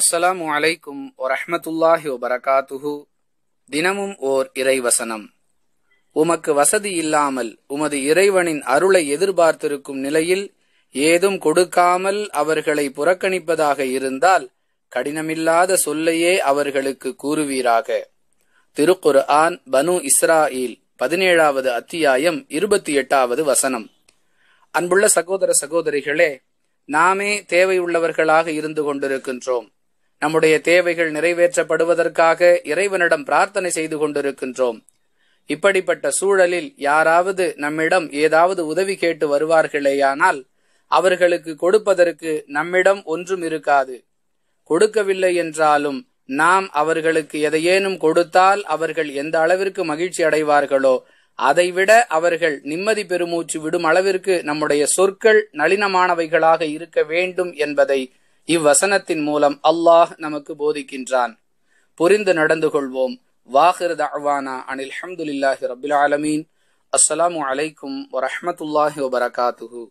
அஸ்ஸலாமு அலைக்கும் ஒரஹமத்துல்லாஹி வபரகாத்துஹு தினமும் ஓர் இறைவசனம் உமக்கு வசதி இல்லாமல் உமது இறைவனின் அருளை எதிர்பார்த்திருக்கும் நிலையில் ஏதும் கொடுக்காமல் அவர்களை புறக்கணிப்பதாக இருந்தால் கடினமில்லாத சொல்லையே அவர்களுக்கு கூறுவீராக திருக்குர் ஆன் பனு இஸ்ராயில் பதினேழாவது அத்தியாயம் இருபத்தி எட்டாவது வசனம் அன்புள்ள சகோதர சகோதரிகளே நாமே தேவையுள்ளவர்களாக இருந்து கொண்டிருக்கின்றோம் நம்முடைய தேவைகள் நிறைவேற்றப்படுவதற்காக இறைவனிடம் பிரார்த்தனை செய்து கொண்டிருக்கின்றோம் இப்படிப்பட்ட சூழலில் யாராவது நம்மிடம் ஏதாவது உதவி கேட்டு வருவார்களேயானால் அவர்களுக்கு கொடுப்பதற்கு நம்மிடம் ஒன்றும் இருக்காது கொடுக்கவில்லை என்றாலும் நாம் அவர்களுக்கு எதையேனும் கொடுத்தால் அவர்கள் எந்த அளவிற்கு மகிழ்ச்சி அடைவார்களோ அதைவிட அவர்கள் நிம்மதி பெருமூச்சு விடும் அளவிற்கு நம்முடைய சொற்கள் நளினமானவைகளாக இருக்க வேண்டும் என்பதை இவ்வசனத்தின் மூலம் அல்லாஹ் நமக்கு போதிக்கின்றான் புரிந்து நடந்து கொள்வோம் வாஹிர் தவானா அனில் ஹம்துல்லாஹி ரபுல் ஆலமீன் அஸ்ஸலாமு அலைக்கும் வரஹமத்துல்லாஹி வபரகாத்துஹூ